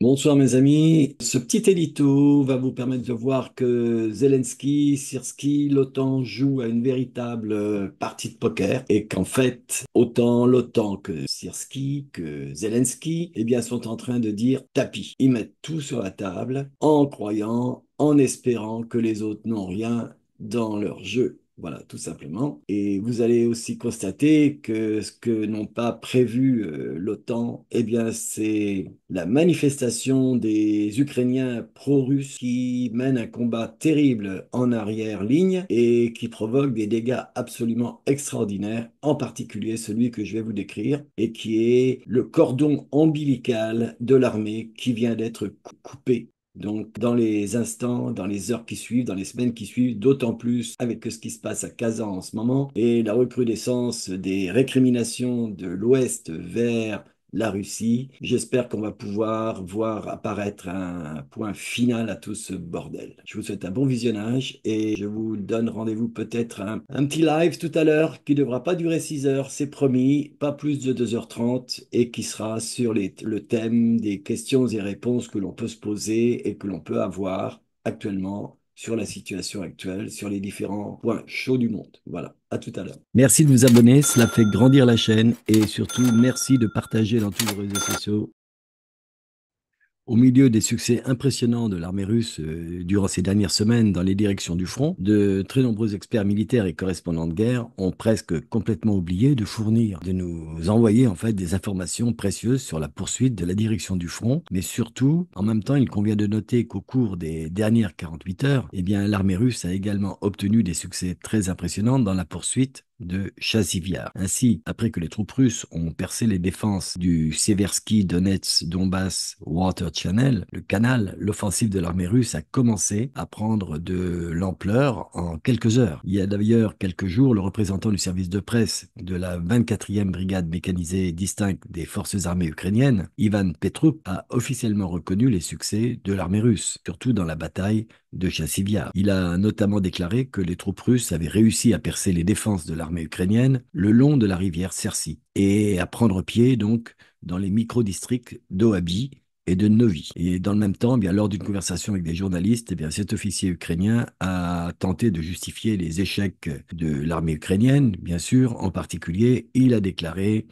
Bonsoir mes amis. Ce petit édito va vous permettre de voir que Zelensky, Sirski, l'OTAN jouent à une véritable euh, partie de poker et qu'en fait, autant l'OTAN que Sirski, que Zelensky, eh bien, sont en train de dire tapis. Ils mettent tout sur la table en croyant, en espérant que les autres n'ont rien dans leur jeu. Voilà, tout simplement. Et vous allez aussi constater que ce que n'ont pas prévu euh, l'OTAN, eh bien, c'est la manifestation des Ukrainiens pro-russes qui mènent un combat terrible en arrière-ligne et qui provoque des dégâts absolument extraordinaires, en particulier celui que je vais vous décrire et qui est le cordon ombilical de l'armée qui vient d'être coupé donc, dans les instants, dans les heures qui suivent, dans les semaines qui suivent, d'autant plus avec ce qui se passe à Kazan en ce moment et la recrudescence des récriminations de l'Ouest vers la Russie. J'espère qu'on va pouvoir voir apparaître un point final à tout ce bordel. Je vous souhaite un bon visionnage et je vous donne rendez-vous peut-être un, petit live tout à l'heure qui ne devra pas durer 6 heures, c'est promis, pas plus de 2h30 et qui sera sur le thème des questions et réponses que l'on peut se poser et que l'on peut avoir actuellement sur la situation actuelle, sur les différents points chauds du monde. Voilà, à tout à l'heure. Merci de vous abonner, cela fait grandir la chaîne et surtout merci de partager dans tous vos réseaux sociaux au milieu des succès impressionnants de l'armée russe euh, durant ces dernières semaines dans les directions du front, de très nombreux experts militaires et correspondants de guerre ont presque complètement oublié de fournir, de nous envoyer en fait des informations précieuses sur la poursuite de la direction du front. Mais surtout, en même temps, il convient de noter qu'au cours des dernières 48 heures, eh bien, l'armée russe a également obtenu des succès très impressionnants dans la poursuite de Chaziviar. Ainsi, après que les troupes russes ont percé les défenses du Seversky, Donetsk, Donbass, Water Channel, le canal, l'offensive de l'armée russe a commencé à prendre de l'ampleur en quelques heures. Il y a d'ailleurs quelques jours, le représentant du service de presse de la 24e brigade mécanisée distincte des forces armées ukrainiennes, Ivan Petrup, a officiellement reconnu les succès de l'armée russe, surtout dans la bataille de Chassivia. Il a notamment déclaré que les troupes russes avaient réussi à percer les défenses de l'armée ukrainienne le long de la rivière Cercy et à prendre pied donc dans les micro-districts et de Novi. Et dans le même temps, eh bien, lors d'une conversation avec des journalistes, eh bien, cet officier ukrainien a tenté de justifier les échecs de l'armée ukrainienne, bien sûr. En particulier, il a déclaré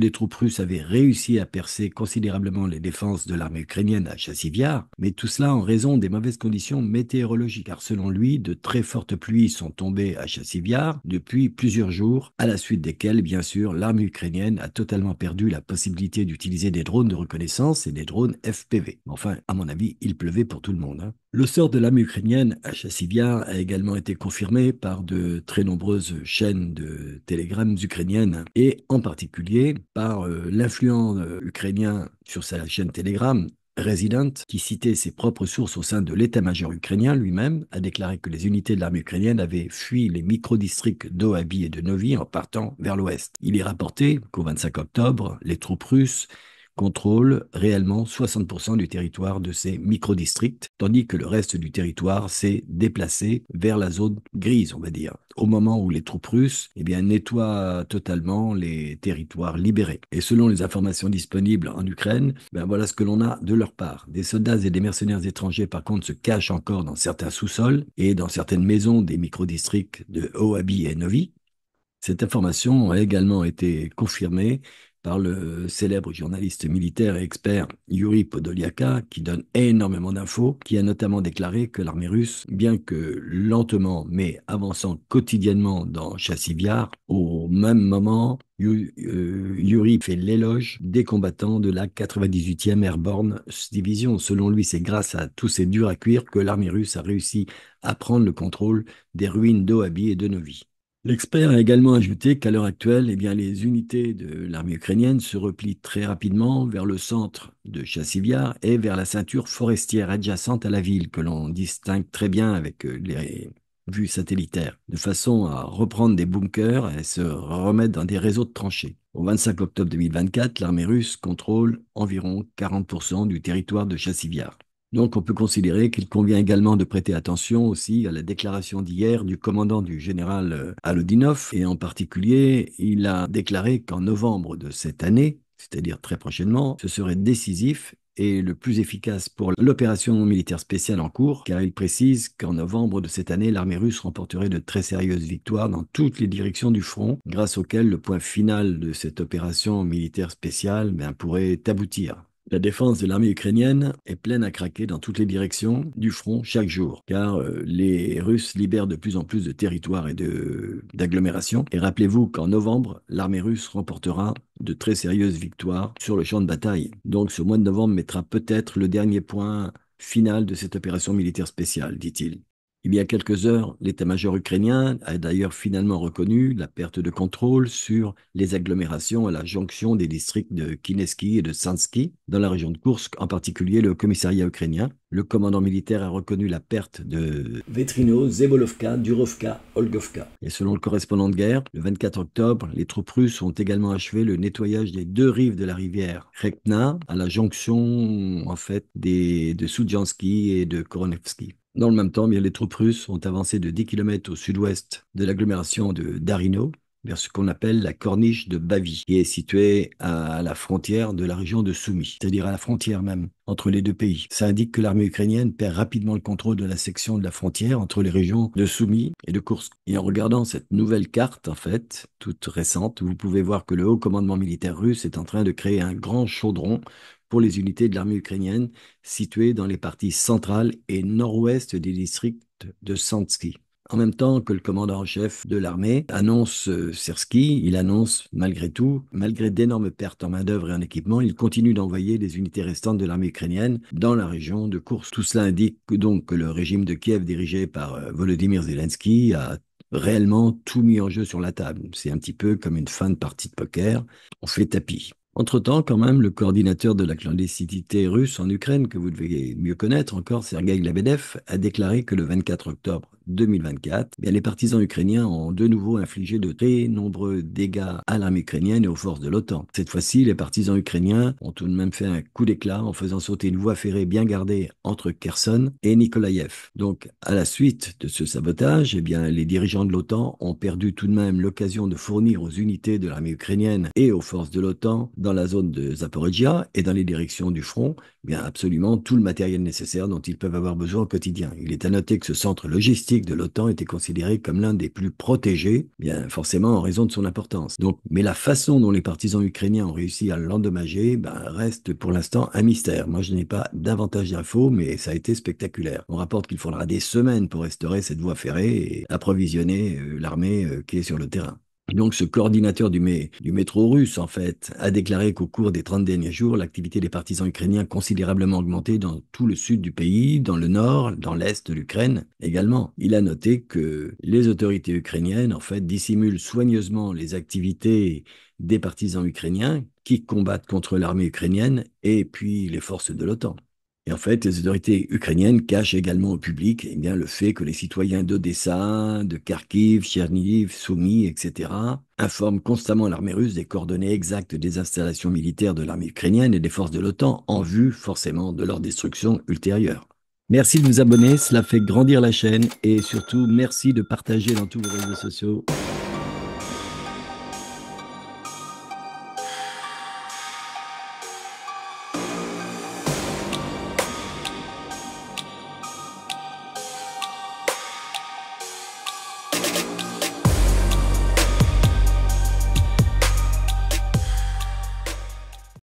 les troupes russes avaient réussi à percer considérablement les défenses de l'armée ukrainienne à Chassivyar, mais tout cela en raison des mauvaises conditions météorologiques, car selon lui, de très fortes pluies sont tombées à Chassivyar depuis plusieurs jours, à la suite desquelles, bien sûr, l'armée ukrainienne a totalement perdu la possibilité d'utiliser des drones de reconnaissance et des drones FPV. Enfin, à mon avis, il pleuvait pour tout le monde. Hein. Le sort de l'armée ukrainienne à a également été confirmé par de très nombreuses chaînes de télégrammes ukrainiennes et en particulier par euh, l'influent euh, ukrainien sur sa chaîne Telegram, résidente, qui citait ses propres sources au sein de l'état-major ukrainien lui-même, a déclaré que les unités de l'armée ukrainienne avaient fui les micro-districts d'Oabi et de Novi en partant vers l'ouest. Il est rapporté qu'au 25 octobre, les troupes russes contrôle réellement 60% du territoire de ces micro-districts, tandis que le reste du territoire s'est déplacé vers la zone grise, on va dire, au moment où les troupes russes eh bien, nettoient totalement les territoires libérés. Et selon les informations disponibles en Ukraine, ben voilà ce que l'on a de leur part. Des soldats et des mercenaires étrangers, par contre, se cachent encore dans certains sous-sols et dans certaines maisons des micro-districts de Oabi et Novi, cette information a également été confirmée par le célèbre journaliste militaire et expert Yuri Podoliaka, qui donne énormément d'infos, qui a notamment déclaré que l'armée russe, bien que lentement mais avançant quotidiennement dans Chassiviar, au même moment, euh, Yuri fait l'éloge des combattants de la 98e Airborne Division. Selon lui, c'est grâce à tous ces durs à cuire que l'armée russe a réussi à prendre le contrôle des ruines d'Ohabi et de Novi. L'expert a également ajouté qu'à l'heure actuelle, eh bien, les unités de l'armée ukrainienne se replient très rapidement vers le centre de Chassivyar et vers la ceinture forestière adjacente à la ville, que l'on distingue très bien avec euh, les vues satellitaires, de façon à reprendre des bunkers et se remettre dans des réseaux de tranchées. Au 25 octobre 2024, l'armée russe contrôle environ 40% du territoire de Chassivyar. Donc on peut considérer qu'il convient également de prêter attention aussi à la déclaration d'hier du commandant du général euh, Aloudinov, et en particulier, il a déclaré qu'en novembre de cette année, c'est-à-dire très prochainement, ce serait décisif et le plus efficace pour l'opération militaire spéciale en cours, car il précise qu'en novembre de cette année, l'armée russe remporterait de très sérieuses victoires dans toutes les directions du front, grâce auxquelles le point final de cette opération militaire spéciale ben, pourrait aboutir. La défense de l'armée ukrainienne est pleine à craquer dans toutes les directions du front chaque jour, car euh, les Russes libèrent de plus en plus de territoires et d'agglomérations. Et rappelez-vous qu'en novembre, l'armée russe remportera de très sérieuses victoires sur le champ de bataille. Donc ce mois de novembre mettra peut-être le dernier point final de cette opération militaire spéciale, dit-il. Il y a quelques heures, l'état-major ukrainien a d'ailleurs finalement reconnu la perte de contrôle sur les agglomérations à la jonction des districts de Kineski et de Sansky, dans la région de Kursk, en particulier le commissariat ukrainien. Le commandant militaire a reconnu la perte de Vetrino, Zebolovka, Durovka, Olgovka. Et selon le correspondant de guerre, le 24 octobre, les troupes russes ont également achevé le nettoyage des deux rives de la rivière Kretna, à la jonction en fait de Sudjansky et de Koronevsky. Dans le même temps, les troupes russes ont avancé de 10 km au sud-ouest de l'agglomération de Darino, vers ce qu'on appelle la corniche de Bavi, qui est située à la frontière de la région de Soumy, c'est-à-dire à la frontière même entre les deux pays. Ça indique que l'armée ukrainienne perd rapidement le contrôle de la section de la frontière entre les régions de Soumy et de Kursk. Et en regardant cette nouvelle carte, en fait, toute récente, vous pouvez voir que le haut commandement militaire russe est en train de créer un grand chaudron pour les unités de l'armée ukrainienne situées dans les parties centrales et nord-ouest des districts de Santsky. En même temps que le commandant en chef de l'armée annonce euh, Sersky, il annonce malgré tout, malgré d'énormes pertes en main-d'œuvre et en équipement, il continue d'envoyer les unités restantes de l'armée ukrainienne dans la région de course. Tout cela indique donc que le régime de Kiev dirigé par euh, Volodymyr Zelensky a réellement tout mis en jeu sur la table. C'est un petit peu comme une fin de partie de poker, on fait tapis. Entre-temps, quand même, le coordinateur de la clandestinité russe en Ukraine, que vous devez mieux connaître encore, Sergei Labedev, a déclaré que le 24 octobre 2024, eh les partisans ukrainiens ont de nouveau infligé de très nombreux dégâts à l'armée ukrainienne et aux forces de l'OTAN. Cette fois-ci, les partisans ukrainiens ont tout de même fait un coup d'éclat en faisant sauter une voie ferrée bien gardée entre Kherson et Nikolaïev. Donc, à la suite de ce sabotage, eh bien, les dirigeants de l'OTAN ont perdu tout de même l'occasion de fournir aux unités de l'armée ukrainienne et aux forces de l'OTAN dans la zone de Zaporizhia et dans les directions du front eh bien absolument tout le matériel nécessaire dont ils peuvent avoir besoin au quotidien. Il est à noter que ce centre logistique de l'OTAN était considéré comme l'un des plus protégés, eh bien forcément en raison de son importance. Donc, mais la façon dont les partisans ukrainiens ont réussi à l'endommager eh ben, reste pour l'instant un mystère. Moi, je n'ai pas davantage d'infos, mais ça a été spectaculaire. On rapporte qu'il faudra des semaines pour restaurer cette voie ferrée et approvisionner euh, l'armée euh, qui est sur le terrain. Donc ce coordinateur du, métro russe, en fait, a déclaré qu'au cours des 30 derniers jours, l'activité des partisans ukrainiens a considérablement augmenté dans tout le sud du pays, dans le nord, dans l'est de l'Ukraine également. Il a noté que les autorités ukrainiennes, en fait, dissimulent soigneusement les activités des partisans ukrainiens qui combattent contre l'armée ukrainienne et puis les forces de l'OTAN. Et en fait, les autorités ukrainiennes cachent également au public eh le fait que les citoyens d'Odessa, de Kharkiv, Cherniv, Soumy, etc., informent constamment l'armée russe des coordonnées exactes des installations militaires de l'armée ukrainienne et des forces de l'OTAN en vue forcément de leur destruction ultérieure. Merci de vous abonner, cela fait grandir la chaîne et surtout merci de partager dans tous vos réseaux sociaux.